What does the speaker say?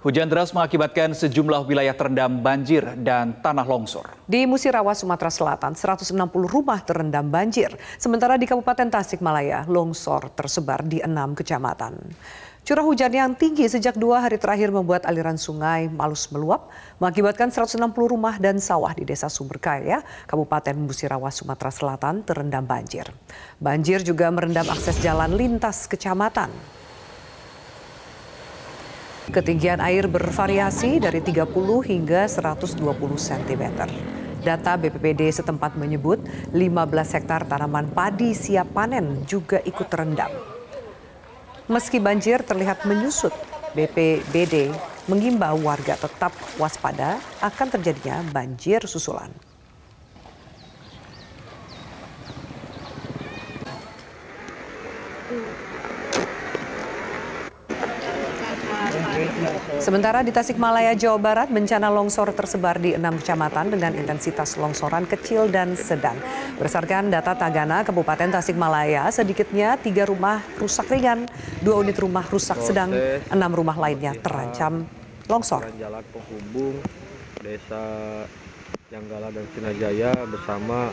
Hujan deras mengakibatkan sejumlah wilayah terendam banjir dan tanah longsor. Di Musirawa, Sumatera Selatan, 160 rumah terendam banjir. Sementara di Kabupaten Tasikmalaya, longsor tersebar di enam kecamatan. Curah hujan yang tinggi sejak dua hari terakhir membuat aliran sungai Malus meluap, mengakibatkan 160 rumah dan sawah di Desa Sumberkaya, Kabupaten Musirawa, Sumatera Selatan terendam banjir. Banjir juga merendam akses jalan lintas kecamatan. Ketinggian air bervariasi dari 30 hingga 120 cm. Data BPPD setempat menyebut 15 hektar tanaman padi siap panen juga ikut terendam. Meski banjir terlihat menyusut, BPBD mengimbau warga tetap waspada akan terjadinya banjir susulan. Sementara di Tasikmalaya, Jawa Barat, bencana longsor tersebar di enam kecamatan dengan intensitas longsoran kecil dan sedang. Berdasarkan data Tagana, Kabupaten Tasikmalaya, sedikitnya tiga rumah rusak ringan, dua unit rumah rusak sedang, enam rumah lainnya terancam longsor. Jalan penghubung Desa Yanggala dan Sinajaya bersama